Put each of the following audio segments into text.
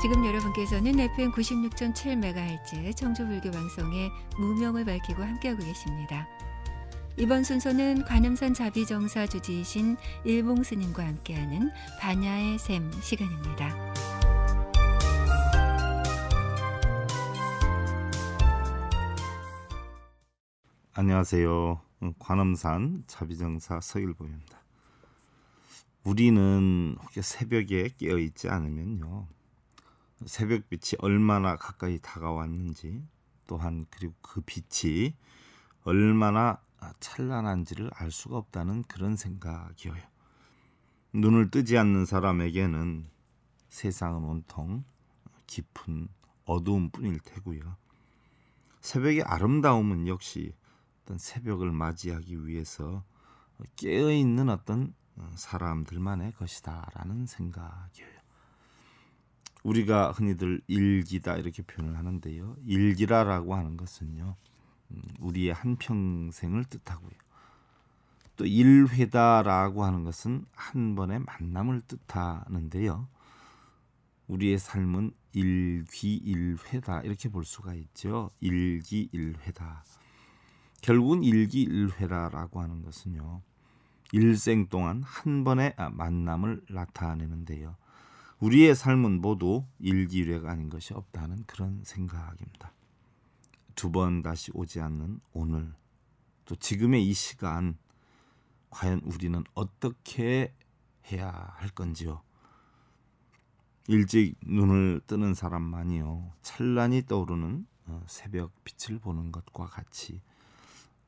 지금 여러분께서는 FM 96.7MHz 청주불교 방송의 무명을 밝히고 함께하고 계십니다. 이번 순서는 관음산 자비정사 주지이신 일봉 스님과 함께하는 반야의 샘 시간입니다. 안녕하세요. 음, 관음산 자비정사 서일봉입니다. 우리는 혹여 새벽에 깨어 있지 않으면요. 새벽빛이 얼마나 가까이 다가왔는지 또한 그리고 그 빛이 얼마나 찬란한지를 알 수가 없다는 그런 생각이어요. 눈을 뜨지 않는 사람에게는 세상은 온통 깊은 어두움뿐일 테고요. 새벽의 아름다움은 역시 어떤 새벽을 맞이하기 위해서 깨어 있는 어떤 사람들만의 것이다라는 생각이에요. 우리가 흔히들 일기다 이렇게 표현을 하는데요. 일기라라고 하는 것은요. 음, 우리의 한 평생을 뜻하고요. 또 일회다라고 하는 것은 한 번의 만남을 뜻하는데요. 우리의 삶은 일기일회다 이렇게 볼 수가 있죠. 일기일회다. 결국은 일기일회다라고 하는 것은요. 일생 동안 한 번의 아, 만남을 나타내는데요. 우리의 삶은 모두 일기획 아닌 것이 없다는 그런 생각입니다. 두 번 다시 오지 않는 오늘 또 지금의 이 시간 과연 우리는 어떻게 해야 할 건지요. 일찍 눈을 뜨는 사람만이요 찬란히 떠오르는 어, 새벽 빛을 보는 것과 같이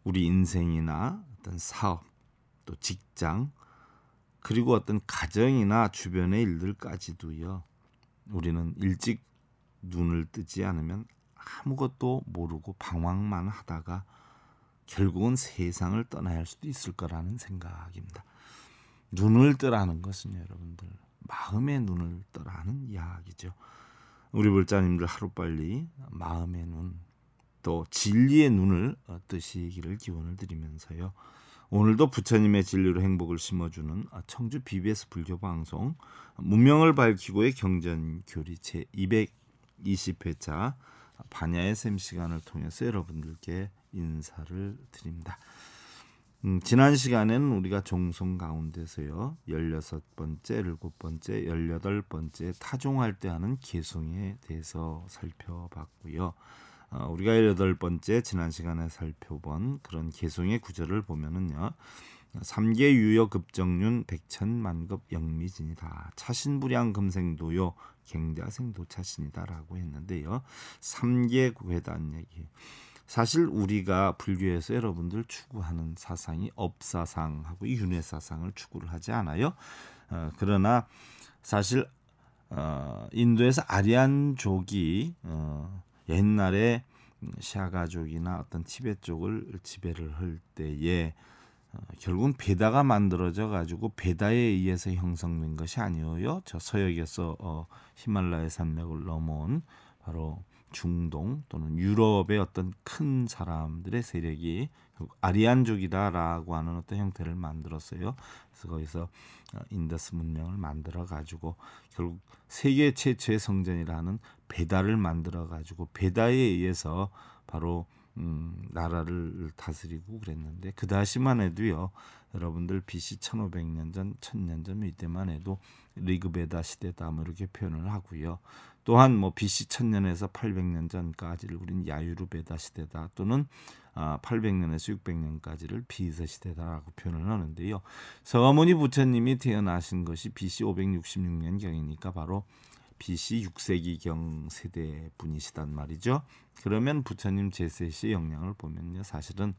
우리 인생이나 어떤 사업 또 직장 그리고 어떤 가정이나 주변의 일들까지도요. 우리는 일찍 눈을 뜨지 않으면 아무것도 모르고 방황만 하다가 결국은 세상을 떠나야 할 수도 있을 거라는 생각입니다. 눈을 뜨라는 것은 여러분들 마음의 눈을 떠라는 이야기죠. 우리 불자님들 하루빨리 마음의 눈, 또 진리의 눈을 어, 뜨시기를 기원을 드리면서요. 오늘도 부처님의 진리로 행복을 심어주는 아, 청주 BBS 불교 방송 문명을 밝히고의 경전 교리 제 220회차 반야의 샘 시간을 통해서 여러분들께 인사를 드립니다. 음, 지난 시간에는 우리가 종송 가운데서요. 16번째, 7번째, 18번째 타종할 때 하는 개송에 대해서 살펴봤고요. 어, 우리가 여덟 번째 지난 시간에 살펴본 그런 개성의 구절을 보면은요. 삼계 유역 급정윤 백천만급 영미진이다. 차신불량 금생도요 갱자생도 차신이다라고 했는데요. 삼계 괴단 얘기. 사실 우리가 불교에서 여러분들 추구하는 사상이 업사상하고 윤회 사상을 추구를 하지 않아요. 어, 그러나 사실 어, 인도에서 아리안족이 어, 옛날에 샤 가족이나 어떤 티벳 쪽을 지배를 할 때에 어, 결국은 베다가 만들어져 가지고 베다에 의해서 형성된 것이 아니어요. 저 서역에서 어, 히말라야 산맥을 넘어온 바로 중동 또는 유럽의 어떤 큰 사람들의 세력이 아리안족이다라고 하는 어떤 형태를 만들었어요. 그래서 거기서 어, 인더스 문명을 만들어 가지고 결국 세계 최초의 성전이라는 베다를 만들어 가지고 베다에 의해서 바로 음, 나라를 다스리고 그랬는데 그 다시만 해도요 여러분들 BC 1500년 전 1000년 전 이때만 해도 리그베다 시대다 뭐 이렇게 표현을 하고요 또한 뭐 BC 1000년에서 800년 전까지를 우린 야유르베다 시대다 또는 아, 800년에서 600년까지를 비서 시대다라고 표현을 하는데요. 서어머니 부처님이 태어나신 것이 BC 566년 경이니까 바로 BC 6세기경 세대 분이시단 말이죠. 그러면 부처님 제세시 영향을 보면요. 사실은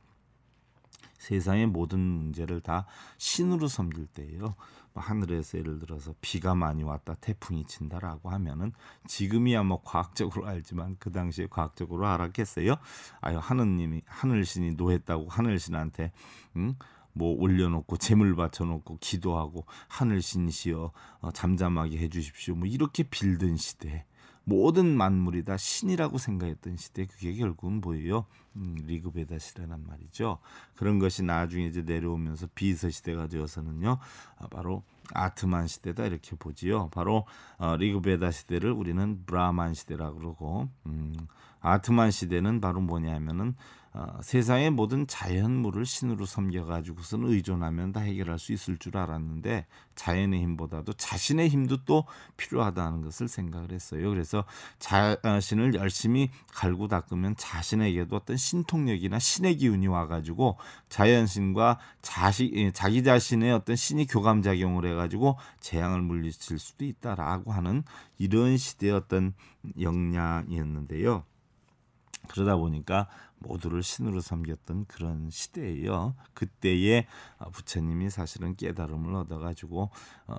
세상의 모든 문제를 다 신으로 섬길 때예요. 뭐 하늘에서 예를 들어서 비가 많이 왔다 태풍이 친다라고 하면은 지금이야 뭐 과학적으로 알지만 그 당시에 과학적으로 알았겠어요? 아유 하느님이 하늘신이 노했다고 하늘신한테 응? 뭐 올려놓고 재물 바쳐놓고 기도하고 하늘신이시여 어, 잠잠하게 해주십시오 뭐 이렇게 빌든 시대 모든 만물이 다 신이라고 생각했던 시대 그게 결국은 뭐예요? 음, 리그베다시라는 말이죠. 그런 것이 나중에 이제 내려오면서 비서 시대가 되어서는요. 아, 바로 아트만 시대다 이렇게 보지요. 바로 어, 리그베다 시대를 우리는 브라만 시대라고 그러고 음, 아트만 시대는 바로 뭐냐면은 어, 세상의 모든 자연물을 신으로 섬겨가지고서는 의존하면 다 해결할 수 있을 줄 알았는데 자연의 힘보다도 자신의 힘도 또 필요하다는 것을 생각을 했어요. 그래서 자신을 열심히 갈고 닦으면 자신에게도 어떤 신통력이나 신의 기운이 와가지고 자연신과 자시, 예, 자기 자신의 어떤 신이 교감작용을 해가지고 재앙을 물리칠 수도 있다라고 하는 이런 시대의 어떤 역량이었는데요. 그러다 보니까 모두를 신으로 섬겼던 그런 시대예요. 그때에 아, 부처님이 사실은 깨달음을 얻어가지고 어,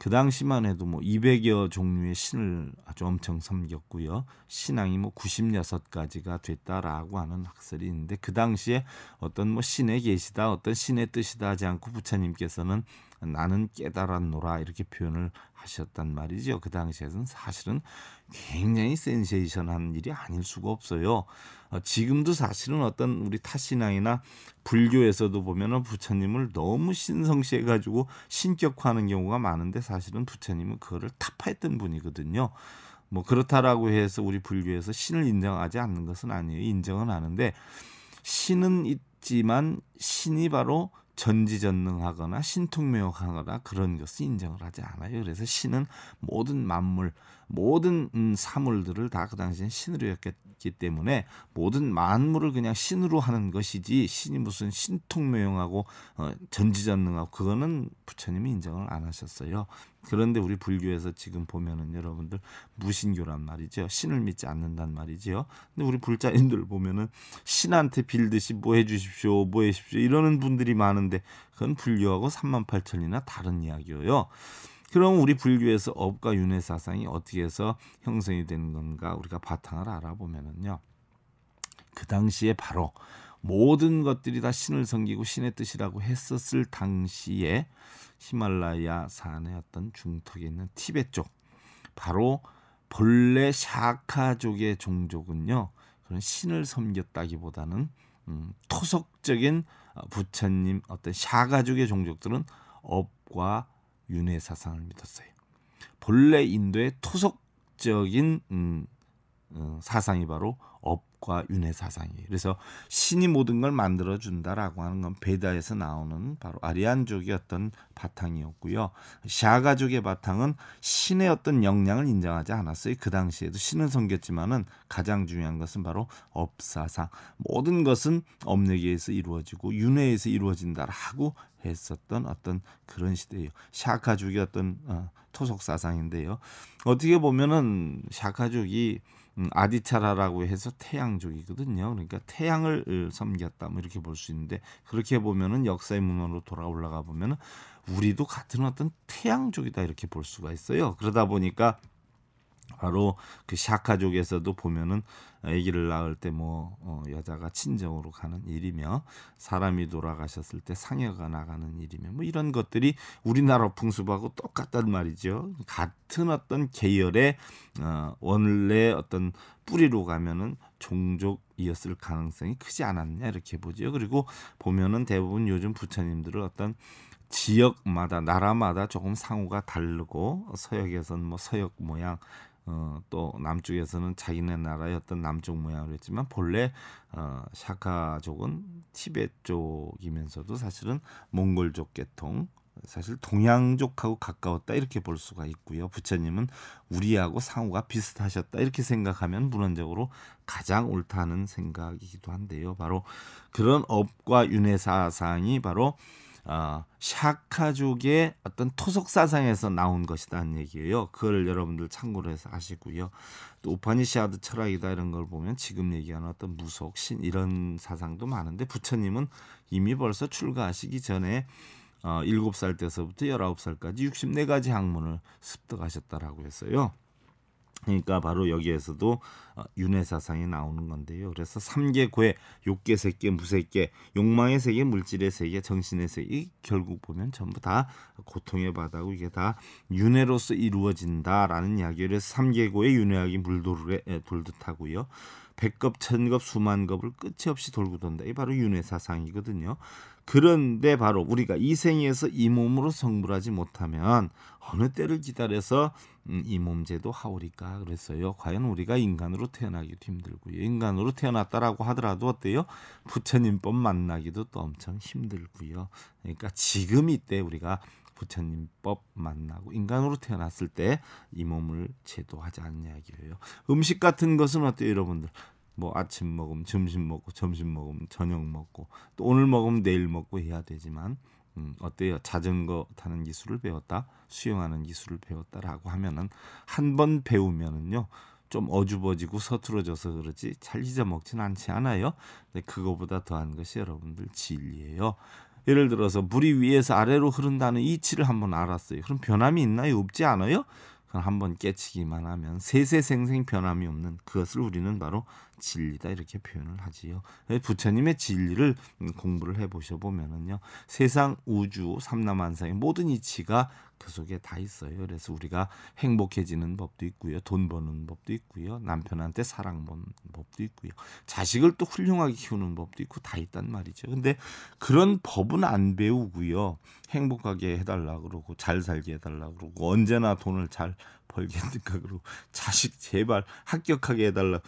그 당시만 해도 뭐 200여 종류의 신을 아주 엄청 섬겼고요. 신앙이 뭐 96가지가 됐다라고 하는 학설이 있는데 그 당시에 어떤 뭐신에 계시다, 어떤 신의 뜻이다 하지 않고 부처님께서는 나는 깨달았노라 이렇게 표현을 하셨단 말이죠. 그 당시에는 사실은 굉장히 센세이션한 일이 아닐 수가 없어요. 어, 지금도 사실은 어떤 우리 타신앙이나 불교에서도 보면은 부처님을 너무 신성시해 가지고 신격화하는 경우가 많은데 사실은 부처님은 그거를 타파했던 분이거든요. 뭐 그렇다라고 해서 우리 불교에서 신을 인정하지 않는 것은 아니에요. 인정은 하는데 신은 있지만 신이 바로 전지전능하거나 신통명하거나 그런 것을 인정을 하지 않아요. 그래서 신은 모든 만물, 모든 음, 사물들을 다 그 당시엔 신으로 였기 때문에 모든 만물을 그냥 신으로 하는 것이지 신이 무슨 신통명하고 어, 전지전능하고 그거는 부처님이 인정을 안 하셨어요. 그런데 우리 불교에서 지금 보면은 여러분들 무신교란 말이죠. 신을 믿지 않는단 말이지요. 근데 우리 불자인들 보면은 신한테 빌듯이 뭐 해주십시오, 뭐 해주십시오 이러는 분들이 많은데 그건 불교하고 3만 8천이나 다른 이야기예요. 그럼 우리 불교에서 업과 윤회 사상이 어떻게 해서 형성이 되는 건가 우리가 바탕을 알아보면은요. 그 당시에 바로 모든 것들이 다 신을 섬기고 신의 뜻이라고 했었을 당시에 히말라야 산의 어떤 중턱에 있는 티벳 쪽 바로 본래 샤카족의 종족은요 그런 신을 섬겼다기보다는 음, 토속적인 어, 부처님 어떤 샤가족의 종족들은 업과 윤회 사상을 믿었어요. 본래 인도의 토속적인 음, 어, 사상이 바로 업과 윤회 사상이에요. 그래서 신이 모든 걸 만들어 준다라고 하는 건 베다에서 나오는 바로 아리안족의 어떤 바탕이었고요. 샤가족의 바탕은 신의 어떤 역량을 인정하지 않았어요. 그 당시에도 신은 섬겼지만은 가장 중요한 것은 바로 업사상. 모든 것은 업력에서 이루어지고 윤회에서 이루어진다라고 했었던 어떤 그런 시대예요. 샤카족의 어떤 어, 토속 사상인데요. 어떻게 보면은 샤카족이 음, 아디차라라고 해서 태양족이거든요. 그러니까 태양을 섬겼다 뭐 이렇게 볼 수 있는데 그렇게 보면은 역사의 문헌으로 돌아 올라가 보면은 우리도 같은 어떤 태양족이다 이렇게 볼 수가 있어요. 그러다 보니까 바로 그 샤카족에서도 보면은 아기를 낳을 때뭐 어, 여자가 친정으로 가는 일이며 사람이 돌아가셨을 때 상여가 나가는 일이며 뭐 이런 것들이 우리나라 풍습하고 똑같단 말이죠. 같은 어떤 계열의 어, 원래 어떤 뿌리로 가면은 종족이었을 가능성이 크지 않았냐 이렇게 보죠. 그리고 보면은 대부분 요즘 부처님들은 어떤 지역마다 나라마다 조금 상호가 다르고 서역에서는 뭐 서역 모양 어, 또 남쪽에서는 자기네 나라의 어떤 남쪽 모양으로 했지만 본래 어, 샤카족은 티베트 쪽이면서도 사실은 몽골족 계통 사실 동양족하고 가까웠다 이렇게 볼 수가 있고요. 부처님은 우리하고 상호가 비슷하셨다 이렇게 생각하면 문헌적으로 가장 옳다는 생각이기도 한데요. 바로 그런 업과 윤회사상이 바로 아, 샤카족의 어떤 토속 사상에서 나온 것이다는 얘기예요. 그걸 여러분들 참고로 해서 아시고요. 또오파니시아드 철학이다 이런 걸 보면 지금 얘기하는 어떤 무속 신 이런 사상도 많은데 부처님은 이미 벌써 출가하시기 전에 어, 7살 때서부터 19살까지 64가지 학문을 습득하셨다라고 했어요. 그러니까 바로 여기에서도 어, 윤회 사상이 나오는 건데요. 그래서 삼계고의 욕계 세계 무색계 욕망의 세계 물질의 세계 정신의 세계 결국 보면 전부 다 고통의 바다고 이게 다 윤회로서 이루어진다라는 이야기를 삼계고의 윤회학이 물도에 돌듯하고요. 백겁천겁수만겁을 끝이 없이 돌고 돈다. 이 바로 윤회 사상이거든요. 그런데 바로 우리가 이 생에서 이 몸으로 성불하지 못하면 어느 때를 기다려서 음, 이 몸제도 하오리까 그랬어요. 과연 우리가 인간으로 태어나기도 힘들고요. 인간으로 태어났다라고 하더라도 어때요? 부처님법 만나기도 또 엄청 힘들고요. 그러니까 지금 이때 우리가 부처님법 만나고 인간으로 태어났을 때 이 몸을 제도하지 않냐 이야기예요. 음식 같은 것은 어때요, 여러분들? 뭐 아침 먹음, 점심 먹고, 점심 먹음, 저녁 먹고, 또 오늘 먹음 내일 먹고 해야 되지만 음, 어때요? 자전거 타는 기술을 배웠다, 수영하는 기술을 배웠다라고 하면은 한 번 배우면은요. 좀 어주버지고 서툴어져서 그러지 잘 잊어먹진 않지 않아요. 근데 네, 그거보다 더한 것이 여러분들 진리예요. 예를 들어서 물이 위에서 아래로 흐른다는 이치를 한번 알았어요. 그럼 변함이 있나요? 없지 않아요? 그럼 한번 깨치기만 하면 세세생생 변함이 없는 그것을 우리는 바로 진리다 이렇게 표현을 하지요. 부처님의 진리를 음, 공부를 해보셔 보면은요, 세상 우주 삼라만상의 모든 이치가 그 속에 다 있어요. 그래서 우리가 행복해지는 법도 있고요. 돈 버는 법도 있고요. 남편한테 사랑 받는 법도 있고요. 자식을 또 훌륭하게 키우는 법도 있고 다 있단 말이죠. 근데 그런 법은 안 배우고요. 행복하게 해달라 그러고 잘 살게 해달라 그러고 언제나 돈을 잘 벌게 해달라 그러고 자식 제발 합격하게 해달라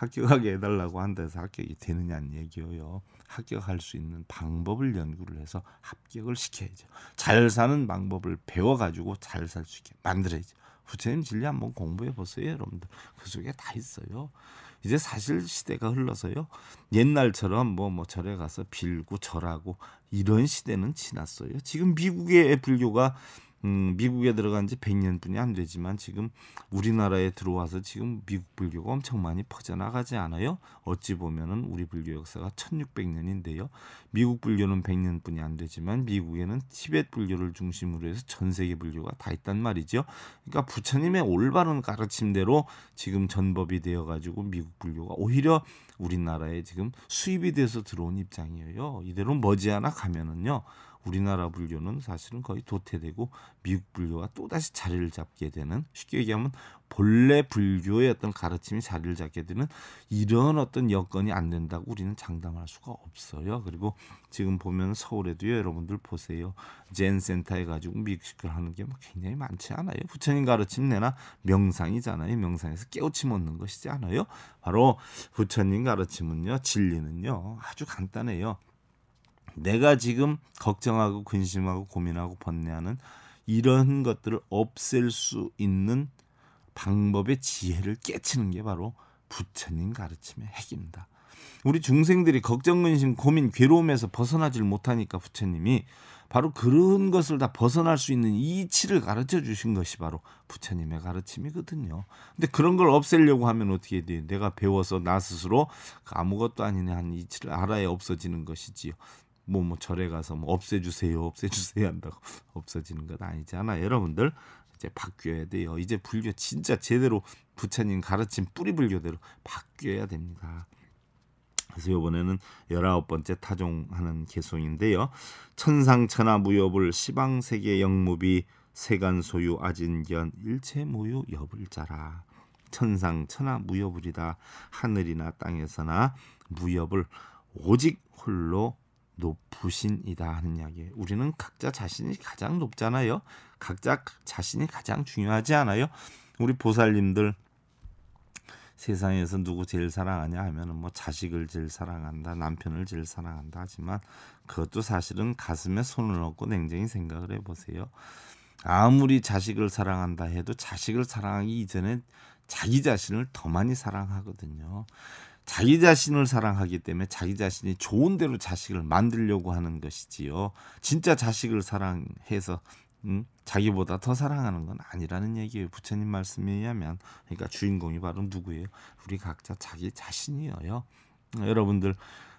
합격하게 해달라고 한다해서 합격이 되느냐는 얘기예요. 합격할 수 있는 방법을 연구를 해서 합격을 시켜야죠. 잘 사는 방법을 배워가지고 잘 살 수 있게 만들어야죠. 부처님 진리 한번 공부해 보세요, 여러분들. 그 속에 다 있어요. 이제 사실 시대가 흘러서요. 옛날처럼 뭐뭐 뭐 절에 가서 빌고 절하고 이런 시대는 지났어요. 지금 미국의 불교가 음, 미국에 들어간 지 100년뿐이 안 되지만 지금 우리나라에 들어와서 지금 미국 불교가 엄청 많이 퍼져나가지 않아요. 어찌 보면은 우리 불교 역사가 1600년인데요. 미국 불교는 100년뿐이 안 되지만 미국에는 티벳 불교를 중심으로 해서 전 세계 불교가 다 있단 말이죠. 그러니까 부처님의 올바른 가르침대로 지금 전법이 되어 가지고 미국 불교가 오히려 우리나라에 지금 수입이 돼서 들어온 입장이에요. 이대로 머지않아 가면은요. 우리나라 불교는 사실은 거의 도태되고 미국 불교가 또다시 자리를 잡게 되는 쉽게 얘기하면 본래 불교의 어떤 가르침이 자리를 잡게 되는 이런 어떤 여건이 안 된다고 우리는 장담할 수가 없어요. 그리고 지금 보면 서울에도요 여러분들 보세요. 젠 센터에 가지고 미식을 하는 게 뭐 굉장히 많지 않아요. 부처님 가르침 내나 명상이잖아요. 명상에서 깨우침 얻는 것이지 않아요. 바로 부처님 가르침은요 진리는요 아주 간단해요. 내가 지금 걱정하고 근심하고 고민하고 번뇌하는 이런 것들을 없앨 수 있는 방법의 지혜를 깨치는 게 바로 부처님 가르침의 핵입니다. 우리 중생들이 걱정, 근심, 고민, 괴로움에서 벗어나질 못하니까 부처님이 바로 그런 것을 다 벗어날 수 있는 이치를 가르쳐 주신 것이 바로 부처님의 가르침이거든요. 근데 그런 걸 없애려고 하면 어떻게 돼요? 내가 배워서 나 스스로 그 아무것도 아닌 한 이치를 알아야 없어지는 것이지요. 뭐, 뭐 절에 가서 뭐 없애주세요, 없애주세요 한다고 없어지는 건 아니잖아. 여러분들 이제 바뀌어야 돼요. 이제 불교 진짜 제대로 부처님 가르친 뿌리 불교대로 바뀌어야 됩니다. 그래서 이번에는 열아홉 번째 타종하는 개송인데요. 천상천하 무협을 시방세계 영무비 세간소유 아진견 일체무유 여불 자라. 천상천하 무협을이다. 하늘이나 땅에서나 무협을 오직 홀로 높으신이다 하는 이야기 우리는 각자 자신이 가장 높잖아요. 각자 자신이 가장 중요하지 않아요. 우리 보살님들 세상에서 누구 제일 사랑하냐 하면은 뭐 자식을 제일 사랑한다, 남편을 제일 사랑한다 하지만 그것도 사실은 가슴에 손을 얹고 냉정히 생각을 해보세요. 아무리 자식을 사랑한다 해도 자식을 사랑하기 이전에 자기 자신을 더 많이 사랑하거든요. 자기 자신을 사랑하기 때문에 자기 자신이 좋은 대로 자식을 만들려고 하는 것이지요. 진짜 자식을 사랑해서 음, 자기보다 더 사랑하는 건 아니라는 얘기예요. 부처님 말씀에 의하면 그러니까 주인공이 바로 누구예요? 우리 각자 자기 자신이에요. 여러분들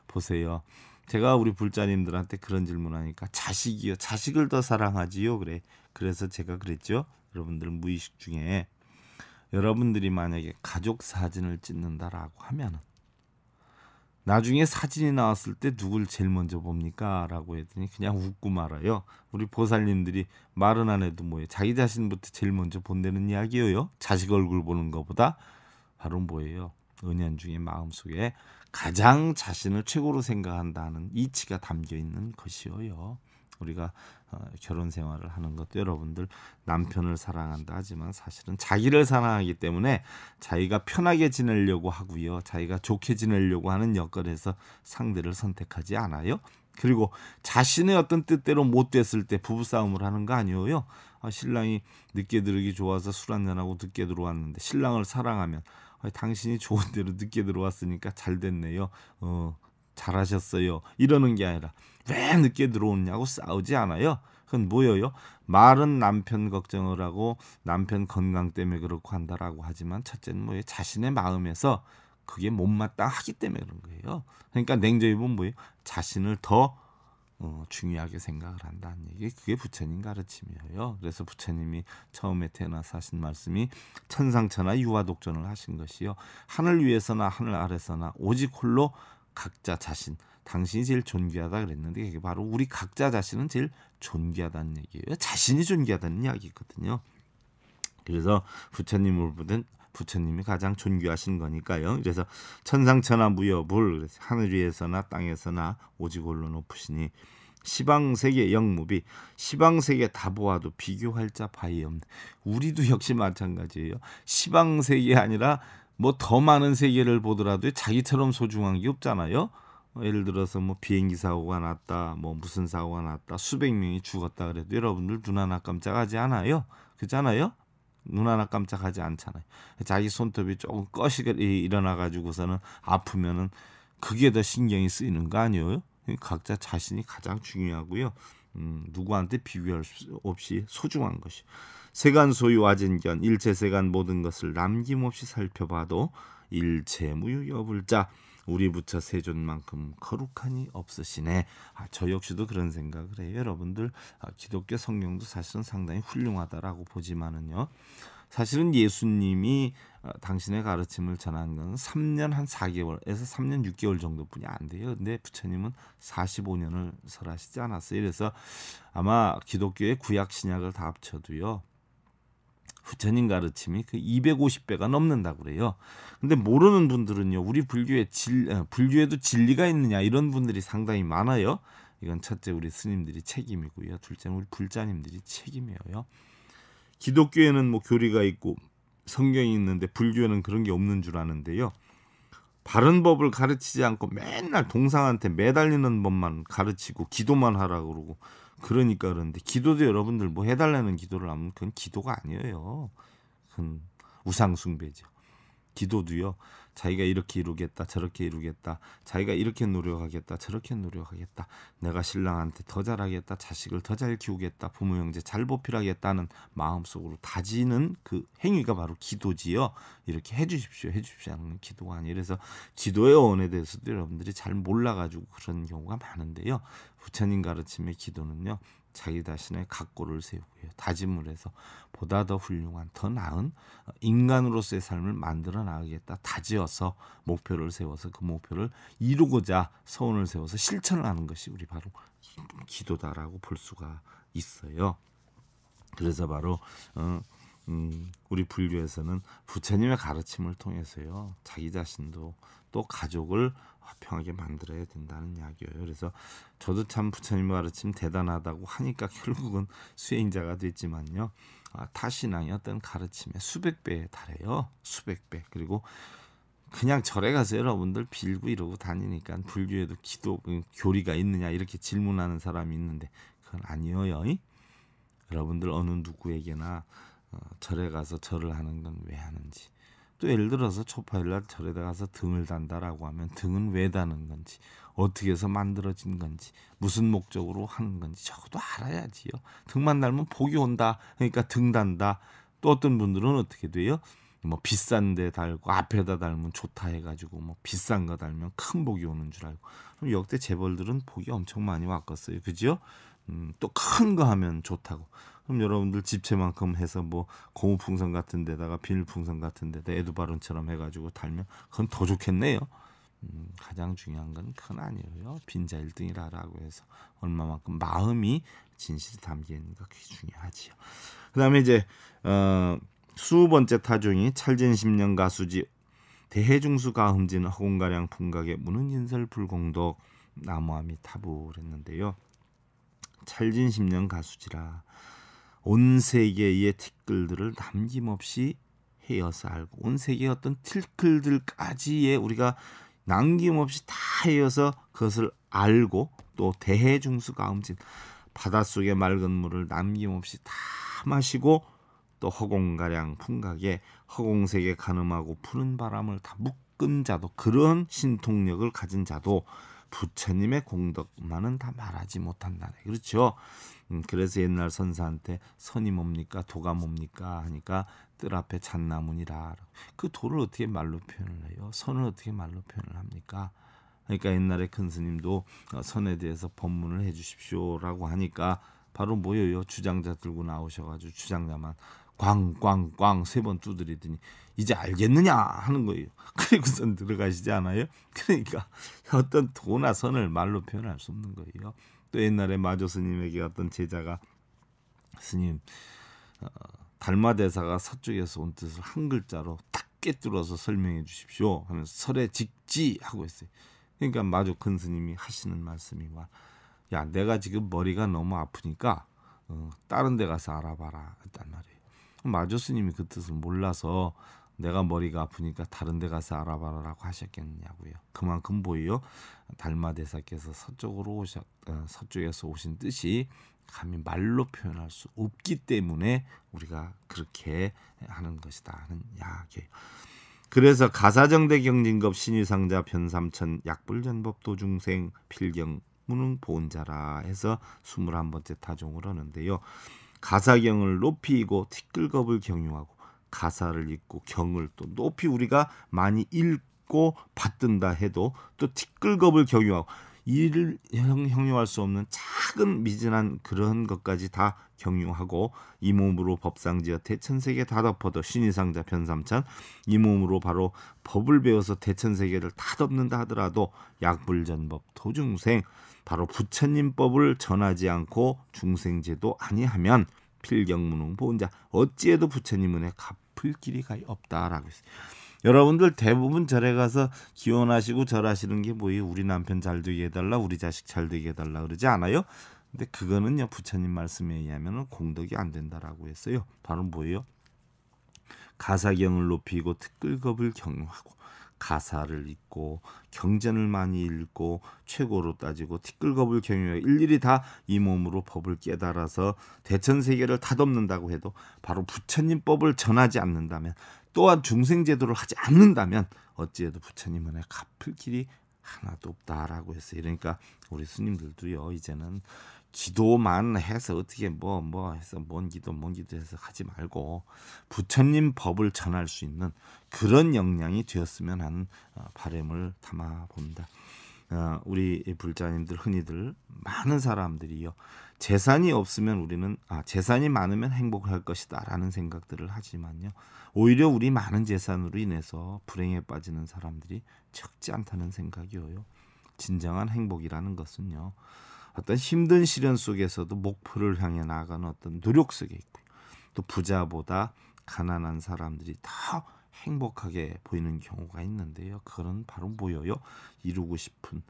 보세요. 제가 우리 불자님들한테 그런 질문하니까 자식이요. 자식을 더 사랑하지요. 그래. 그래서 제가 그랬죠. 여러분들 무의식 중에 여러분들이 만약에 가족 사진을 찍는다라고 하면은 나중에 사진이 나왔을 때 누굴 제일 먼저 봅니까? 라고 했더니 그냥 웃고 말아요. 우리 보살님들이 말은 안 해도 뭐예요. 자기 자신부터 제일 먼저 본다는 이야기예요. 자식 얼굴 보는 것보다 바로 뭐예요. 은연 중에 마음속에 가장 자신을 최고로 생각한다는 이치가 담겨 있는 것이어요. 우리가 어, 결혼 생활을 하는 것도 여러분들 남편을 사랑한다 하지만 사실은 자기를 사랑하기 때문에 자기가 편하게 지내려고 하고요. 자기가 좋게 지내려고 하는 여건에서 상대를 선택하지 않아요. 그리고 자신의 어떤 뜻대로 못 됐을 때 부부싸움을 하는 거 아니에요. 아, 신랑이 늦게 들어기 좋아서 술 한잔하고 늦게 들어왔는데 신랑을 사랑하면 아, 당신이 좋은 대로 늦게 들어왔으니까 잘 됐네요. 어, 잘하셨어요. 이러는 게 아니라 왜 늦게 들어오냐고 싸우지 않아요. 그건 뭐예요? 말은 남편 걱정을 하고 남편 건강 때문에 그렇고 한다라고 하지만 첫째는 뭐예요? 자신의 마음에서 그게 못마땅하기 때문에 그런 거예요. 그러니까 냉정히보면 뭐예요? 자신을 더 어, 중요하게 생각을 한다는 얘기. 그게 부처님 가르침이에요. 그래서 부처님이 처음에 태어나서 하신 말씀이 천상천하 유아독전을 하신 것이요. 하늘 위에서나 하늘 아래서나 오직 홀로 각자 자신 당신이 제일 존귀하다 그랬는데 이게 바로 우리 각자 자신은 제일 존귀하다는 얘기예요. 자신이 존귀하다는 이야기거든요. 그래서 부처님을 보든 부처님이 가장 존귀하신 거니까요. 그래서 천상천하 무여불 하늘 위에서나 땅에서나 오직 홀로 높으시니 시방 세계 영무비 시방 세계 다 보아도 비교할 자 바이 없네. 우리도 역시 마찬가지예요. 시방 세계 아니라 뭐 더 많은 세계를 보더라도 자기처럼 소중한 게 없잖아요. 어, 예를 들어서 뭐 비행기 사고가 났다, 뭐 무슨 사고가 났다, 수백 명이 죽었다 그래도 여러분들 눈 하나 깜짝하지 않아요. 그잖아요눈 하나 깜짝하지 않잖아요. 자기 손톱이 조금 꺼시게 일어나 가지고서는 아프면은 그게 더 신경이 쓰이는 거 아니에요? 각자 자신이 가장 중요하고요. 음, 누구한테 비교할 수 없이 소중한 것이 세간 소유 와진견 일체 세간 모든 것을 남김없이 살펴봐도 일체 무유 여불자 우리 부처 세존만큼 거룩하니 없으시네. 아, 저 역시도 그런 생각을 해요. 여러분들 아, 기독교 성경도 사실은 상당히 훌륭하다라고 보지만은요. 사실은 예수님이 아, 당신의 가르침을 전한 건 3년 한 4개월에서 3년 6개월 정도뿐이 안 돼요. 근데 부처님은 45년을 설하시지 않았어요. 그래서 아마 기독교의 구약 신약을 다 합쳐도요. 부처님 가르침이 그 250배가 넘는다고 그래요. 근데 모르는 분들은요, 우리 불교에 질, 어, 불교에도 진리가 있느냐 이런 분들이 상당히 많아요. 이건 첫째 우리 스님들이 책임이고요. 둘째 우리 불자님들이 책임이에요. 기독교에는 뭐 교리가 있고 성경이 있는데 불교는 에 그런 게 없는 줄 아는데요. 바른 법을 가르치지 않고 맨날 동상한테 매달리는 법만 가르치고 기도만 하라 그러고 그러니까 그런데 기도도 여러분들 뭐 해달라는 기도를 하면 그건 기도가 아니에요. 그건 우상숭배죠. 기도도요. 자기가 이렇게 이루겠다 저렇게 이루겠다 자기가 이렇게 노력하겠다 저렇게 노력하겠다 내가 신랑한테 더 잘하겠다 자식을 더 잘 키우겠다 부모 형제 잘 보필하겠다는 마음속으로 다지는 그 행위가 바로 기도지요 이렇게 해주십시오 해주십시오 하는 기도가 아니라 서 기도의 원에 대해서도 여러분들이 잘 몰라가지고 그런 경우가 많은데요 부처님 가르침의 기도는요. 자기 자신의 각고를 세우고요. 다짐을 해서 보다 더 훌륭한, 더 나은 인간으로서의 삶을 만들어 나가겠다. 다지어서 목표를 세워서 그 목표를 이루고자 서원을 세워서 실천을 하는 것이 우리 바로 기도다라고 볼 수가 있어요. 그래서 바로 어, 음, 우리 불교에서는 부처님의 가르침을 통해서요 자기 자신도 또 가족을 화평하게 만들어야 된다는 이야기예요. 그래서 저도 참 부처님 가르침 대단하다고 하니까 결국은 수행자가 됐지만요 아, 타신앙의 어떤 가르침에 수백 배에 달해요. 수백 배 그리고 그냥 절에 가서 여러분들 빌고 이러고 다니니까 불교에도 기도 교리가 있느냐 이렇게 질문하는 사람이 있는데 그건 아니에요. 여러분들 어느 누구에게나 어, 절에 가서 절을 하는 건 왜 하는지 또 예를 들어서 초파일날 절에 가서 등을 단다라고 하면 등은 왜 다는 건지 어떻게 해서 만들어진 건지 무슨 목적으로 하는 건지 적어도 알아야지요 등만 달면 복이 온다 그러니까 등 단다 또 어떤 분들은 어떻게 돼요 뭐 비싼 데 달고 앞에다 달면 좋다 해가지고 뭐 비싼 거 달면 큰 복이 오는 줄 알고 그럼 역대 재벌들은 복이 엄청 많이 왔겠어요 그죠 음, 또 큰 거 하면 좋다고. 그럼 여러분들 집채만큼 해서 뭐 고무 풍선 같은 데다가 비닐 풍선 같은 데다 에드바론처럼 해가지고 달면 그건 더 좋겠네요. 음, 가장 중요한 건 그건 아니에요. 빈자 1등이라라고 해서 얼마만큼 마음이 진실이 담겨 있는가 그게 중요하지요. 그 다음에 이제 어, 수번째 타종이 찰진 1년 가수지 대해중수 가음진 허공가량 풍각의 무는 인설 불공덕 나무함이 타불했는데요. 찰진심년 가수지라 온 세계의 티끌들을 남김없이 헤어서 알고 온 세계의 어떤 티끌들까지의 우리가 남김없이 다 헤어서 그것을 알고 또 대해중수 가음진 바닷속의 맑은 물을 남김없이 다 마시고 또 허공가량 풍각에 허공색에 가늠하고 푸른 바람을 다 묶은 자도 그런 신통력을 가진 자도 부처님의 공덕만은 다 말하지 못한다네. 그렇죠? 음, 그래서 옛날 선사한테 선이 뭡니까 도가 뭡니까 하니까 뜰 앞에 잣나무니라. 그 도를 어떻게 말로 표현을 해요? 선을 어떻게 말로 표현을 합니까? 그러니까 옛날에 큰 스님도 어, 선에 대해서 법문을 해주십시오라고 하니까 바로 모여요 주장자 들고 나오셔가지고 주장자만 꽝꽝꽝 세 번 두드리더니 이제 알겠느냐 하는 거예요. 그리고선 들어가시지 않아요? 그러니까 어떤 도나 선을 말로 표현할 수 없는 거예요. 또 옛날에 마조 스님에게 어떤 제자가 스님 어, 달마 대사가 서쪽에서 온 뜻을 한 글자로 탁 깨뚫어서 설명해 주십시오 하면서 설에 직지 하고 있어요. 그러니까 마조 큰 스님이 하시는 말씀이 와, 야 내가 지금 머리가 너무 아프니까 어, 다른 데 가서 알아봐라 했단 말이에요. 마조 스님이 그 뜻을 몰라서 내가 머리가 아프니까 다른 데 가서 알아봐라라고 하셨겠냐고요. 그만큼 보이요. 달마 대사께서 서쪽으로 오셨 어, 서쪽에서 오신 뜻이 감히 말로 표현할 수 없기 때문에 우리가 그렇게 하는 것이다 하는 이야기 그래서 가사정대 경진급 신의상자 변삼천 약불전법 도중생 필경 무능 보온자라 해서 스물한 번째 타종을 하는데요. 가사경을 높이고 티끌겁을 경유하고 가사를 읽고 경을 또 높이 우리가 많이 읽고 받든다 해도 또 티끌겁을 경유하고 이를 형용할 수 없는 작은 미진한 그런 것까지 다 경유하고 이 몸으로 법상지어 대천세계 다 덮어도 신의상자 변삼찬 이 몸으로 바로 법을 배워서 대천세계를 다 덮는다 하더라도 약불전법 도중생 바로 부처님법을 전하지 않고 중생제도 아니하면 필경문홍 보은자 어찌해도 부처님 은에 갚을 길이 가 없다라고 했어요. 여러분들 대부분 절에 가서 기원하시고 절하시는 게 뭐예요? 우리 남편 잘 되게 해달라, 우리 자식 잘 되게 해달라 그러지 않아요? 근데 그거는요 부처님 말씀에 의하면 공덕이 안 된다라고 했어요. 바로 뭐예요? 가사경을 높이고 특글겁을 경유하고 가사를 읽고 경전을 많이 읽고 최고로 따지고 티끌겁을 경유해 일일이 다 이 몸으로 법을 깨달아서 대천 세계를 다듬는다고 해도 바로 부처님 법을 전하지 않는다면 또한 중생제도를 하지 않는다면 어찌해도 부처님은 갚을 길이 하나도 없다라고 했어요. 그러니까 우리 스님들도요 이제는 기도만 해서 어떻게 뭐뭐 뭐 해서 뭔 기도 뭔 기도 해서 하지 말고 부처님 법을 전할 수 있는 그런 역량이 되었으면 하는 어, 바램을 담아 봅니다. 어, 우리 불자님들 흔히들 많은 사람들이요 재산이 없으면 우리는 아 재산이 많으면 행복할 것이다라는 생각들을 하지만요. 오히려 우리 많은 재산으로 인해서 불행에 빠지는 사람들이 적지 않다는 생각이어요. 진정한 행복이라는 것은요. 어떤 힘든 시련 속에서도 목표를 향해 나가는 아 어떤 노력 속에 있고요. 또 부자보다 가난한 사람들이 더 행복하게 보이는 경우가 있는데요. 그런 바로 보여요. 이루고 싶은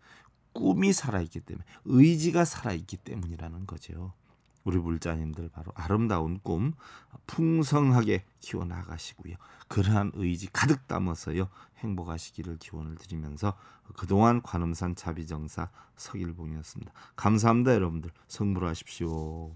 꿈이 살아있기 때문에 의지가 살아있기 때문이라는 거죠. 우리 물자님들 바로 아름다운 꿈 풍성하게 키워나가시고요. 그러한 의지 가득 담아서요. 행복하시기를 기원을 드리면서 그동안 관음산 자비정사 서길봉이었습니다. 감사합니다 여러분들. 성불하십시오.